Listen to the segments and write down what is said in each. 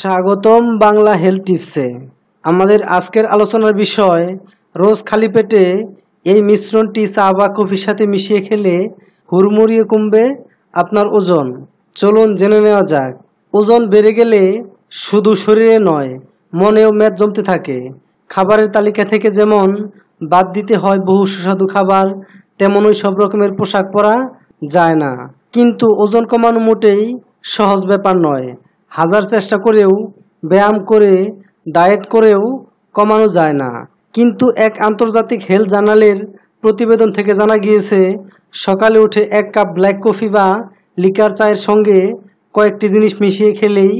স্বাগতম বাংলা হেলথ টিপসে আমাদের আজকের আলোচনার বিষয় রোজ খালি পেটে এই মিশ্রণটি চা বা কফির সাথে মিশিয়ে খেলে হুড়মুড়িয়ে কমবে আপনার ওজন চলুন জেনে নেওয়া যাক ওজন বেড়ে গেলে শুধু শরীরে নয় মনেও মেদ জমতে থাকে খাবারের তালিকা থেকে যেমন বাদ দিতে হয় বহু সুস্বাদু খাবার তেমনই সব রকমের পোশাক পরা যায় না কিন্তু ওজন কমানো মোটেই সহজ ব্যাপার নয় হাজার চেষ্টা করেও ব্যায়াম করে ডায়েট করেও কমানো যায় না কিন্তু এক আন্তর্জাতিক হেলথ জার্নালের প্রতিবেদন থেকে জানা গিয়েছে সকালে উঠে এক কাপ ব্ল্যাক কফি বা লিকার চায়ের সঙ্গে কয়েকটি জিনিস মিশিয়ে খেলেই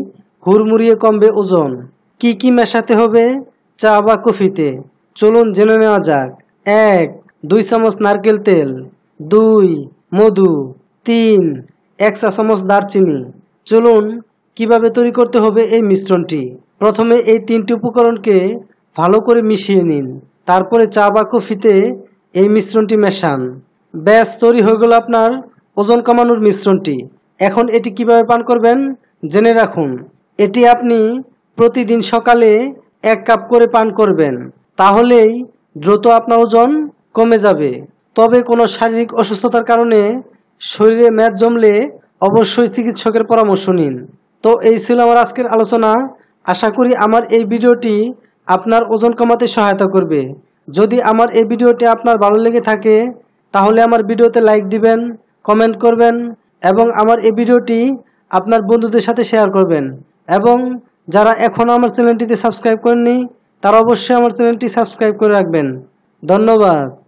হুড়মুড়িয়ে কমবে ওজন কি কি মেশাতে হবে চা বা কফিতে চলুন জেনে নেওয়া যাক এক দুই চামচ নারকেল তেল দুই মধু তিন এক চা চামচ দারচিনি চলুন কিভাবে তৈরি করতে হবে এই মিশ্রণটি প্রথমে এই তিনটি উপকরণকে ভালো করে মিশিয়ে নিন তারপরে চা বা কফিতে এই মিশ্রণটি মেশান ব্যাস তৈরি হয়ে গেল আপনার ওজন কমানোর মিশ্রণটি এখন এটি কিভাবে পান করবেন জেনে রাখুন এটি আপনি প্রতিদিন সকালে এক কাপ করে পান করবেন তাহলেই দ্রুত আপনার ওজন কমে যাবে তবে কোনো শারীরিক অসুস্থতার কারণে শরীরে ম্যাদ জমলে অবশ্যই চিকিৎসকের পরামর্শ নিন তো এই ছিল আমার আজকের আলোচনা আশা করি আমার এই ভিডিওটি আপনার ওজন কমাতে সহায়তা করবে যদি আমার এই ভিডিওটি আপনার ভালো লেগে থাকে তাহলে আমার ভিডিওতে লাইক দিবেন কমেন্ট করবেন এবং আমার এই ভিডিওটি আপনার বন্ধুদের সাথে শেয়ার করবেন এবং যারা এখনও আমার চ্যানেলটিতে সাবস্ক্রাইব করেননি তারা অবশ্যই আমার চ্যানেলটি সাবস্ক্রাইব করে রাখবেন ধন্যবাদ